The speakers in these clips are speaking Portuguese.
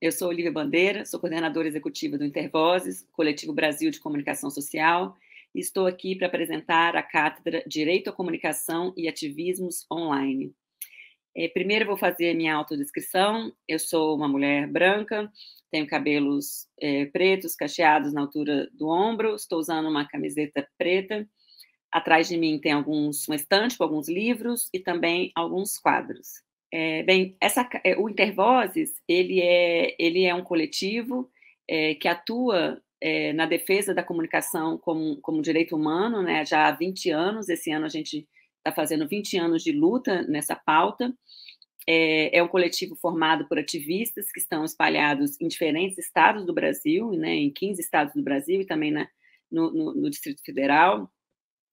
Eu sou Olivia Bandeira, sou coordenadora executiva do Intervozes, Coletivo Brasil de Comunicação Social, e estou aqui para apresentar a cátedra Direito à Comunicação e Ativismos Online. É, primeiro, vou fazer minha autodescrição. Eu sou uma mulher branca, tenho cabelos é, pretos, cacheados na altura do ombro, estou usando uma camiseta preta. Atrás de mim tem alguns, uma estante com alguns livros e também alguns quadros. É, bem, essa, é, o Intervozes ele é, ele é um coletivo é, que atua é, na defesa da comunicação como, como direito humano né, já há 20 anos. Esse ano a gente está fazendo 20 anos de luta nessa pauta. É, é, um coletivo formado por ativistas que estão espalhados em diferentes estados do Brasil, né, em 15 estados do Brasil e também na, no, no, no Distrito Federal.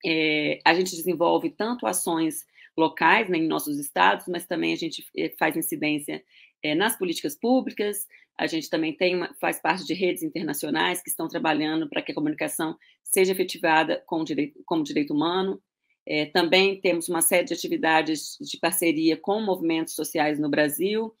É, a gente desenvolve tanto ações locais, né, em nossos estados, mas também a gente eh, faz incidência é, nas políticas públicas, a gente também tem uma, faz parte de redes internacionais que estão trabalhando para que a comunicação seja efetivada com direito, como direito humano. É, também temos uma série de atividades de parceria com movimentos sociais no Brasil,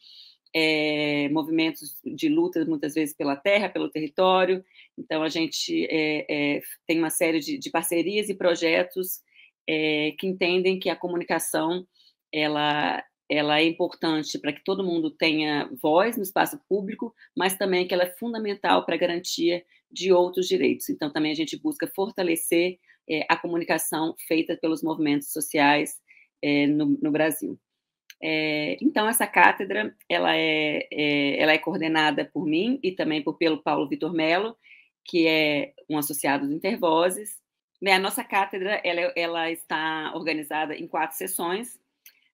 é, movimentos de luta, muitas vezes pela terra, pelo território. Então, a gente é, tem uma série de, de parcerias e projetos é, que entendem que a comunicação ela, ela é importante para que todo mundo tenha voz no espaço público, mas também que ela é fundamental para a garantia de outros direitos. Então, também a gente busca fortalecer é, a comunicação feita pelos movimentos sociais é, no, no, Brasil. então, essa cátedra ela é, ela é coordenada por mim e também por, pelo Paulo Vitor Melo, que é um associado do Intervozes, né, a nossa cátedra ela, ela está organizada em quatro sessões.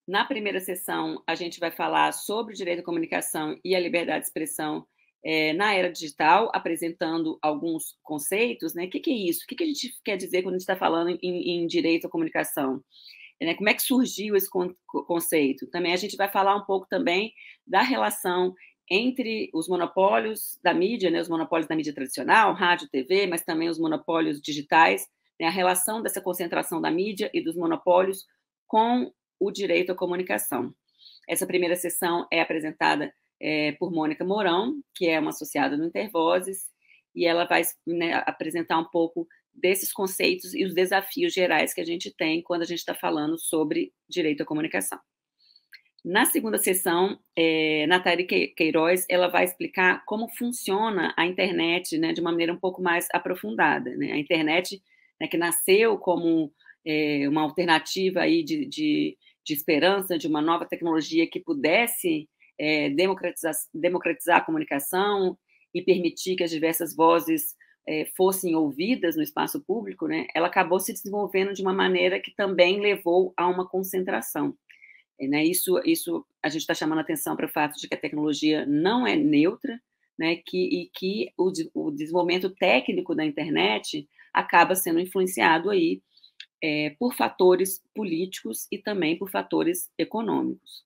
Na primeira sessão, a gente vai falar sobre o direito à comunicação e a liberdade de expressão é, na era digital, apresentando alguns conceitos. Né? O que, que é isso? O que, que a gente quer dizer quando a gente está falando em, em direito à comunicação? É, né, como é que surgiu esse conceito. Também a gente vai falar um pouco também da relação entre os monopólios da mídia, né, os monopólios da mídia tradicional, rádio, TV, mas também os monopólios digitais né, a relação dessa concentração da mídia e dos monopólios com o direito à comunicação. Essa primeira sessão é apresentada é, por Mônica Mourão, que é uma associada do Intervozes, e ela vai né, apresentar um pouco desses conceitos e os desafios gerais que a gente tem quando a gente está falando sobre direito à comunicação. Na segunda sessão, é, Natália Queiroz ela vai explicar como funciona a internet né, de uma maneira um pouco mais aprofundada. Né? A internet né, que nasceu como é, uma alternativa aí de, de, de, esperança, de uma nova tecnologia que pudesse é, democratizar, democratizar a comunicação e permitir que as diversas vozes é, fossem ouvidas no espaço público, né, ela acabou se desenvolvendo de uma maneira que também levou a uma concentração. É, né? Isso, isso a gente está chamando atenção para o fato de que a tecnologia não é neutra, né, que, e que o, o desenvolvimento técnico da internet acaba sendo influenciado aí é, por fatores políticos e também por fatores econômicos.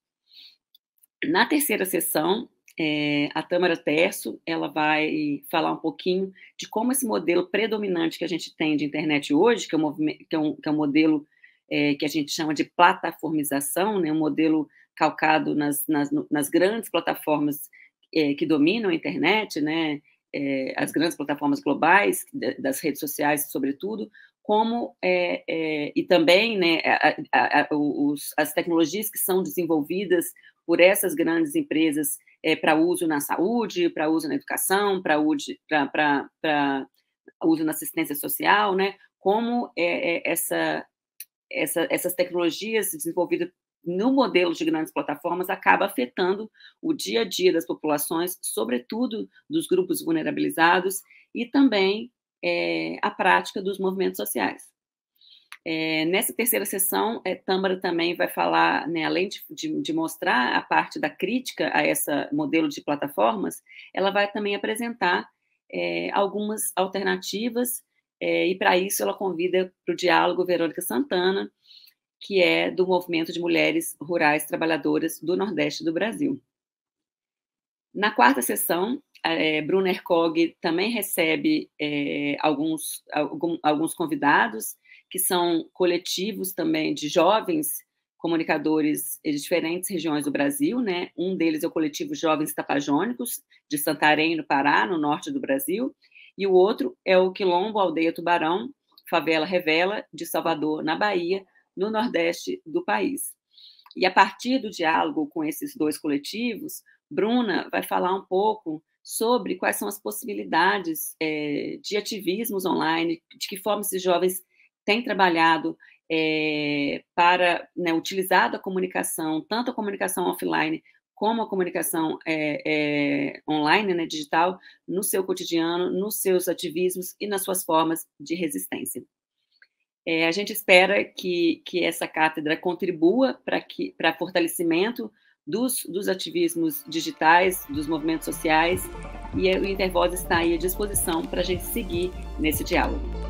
Na terceira sessão, é, a Tâmara Terço ela vai falar um pouquinho de como esse modelo predominante que a gente tem de internet hoje, que é um, que é um, que é um modelo é, que a gente chama de plataformização, né, um modelo calcado nas, nas, nas grandes plataformas é, que dominam a internet, né, é, as grandes plataformas globais, das redes sociais, sobretudo, como é, é, e também né, a, a, a, os, as tecnologias que são desenvolvidas por essas grandes empresas é, para uso na saúde, para uso na educação, para uso na assistência social, né, como é, é, essa, essa, essas tecnologias desenvolvidas no modelo de grandes plataformas acaba afetando o dia a dia das populações, sobretudo dos grupos vulnerabilizados e também é, a prática dos movimentos sociais. É, nessa terceira sessão, é, eh, Tâmara também vai falar, né, além de, de, de, mostrar a parte da crítica a esse modelo de plataformas, ela vai também apresentar é, algumas alternativas, e para isso ela convida para o diálogo Verônica Santana, que é do movimento de mulheres rurais trabalhadoras do Nordeste do Brasil. Na quarta sessão, é, Bruna também recebe é, alguns, algum, alguns convidados, que são coletivos também de jovens comunicadores de diferentes regiões do Brasil, né? Um deles é o coletivo Jovens Tapajônicos, de Santarém, no Pará, no norte do Brasil, e o outro é o Quilombo Aldeia Tubarão, Favela Revela, de Salvador, na Bahia, no Nordeste do país. E a partir do diálogo com esses dois coletivos, Bruna vai falar um pouco sobre quais são as possibilidades é, de ativismos online, de que forma esses jovens têm trabalhado é, para né, utilizar a comunicação, tanto a comunicação offline como a comunicação é, é, online, né, digital, no seu cotidiano, nos seus ativismos e nas suas formas de resistência. É, a gente espera que, que essa cátedra contribua para fortalecimento dos, dos ativismos digitais, dos movimentos sociais, e o Intervoz está aí à disposição para a gente seguir nesse diálogo.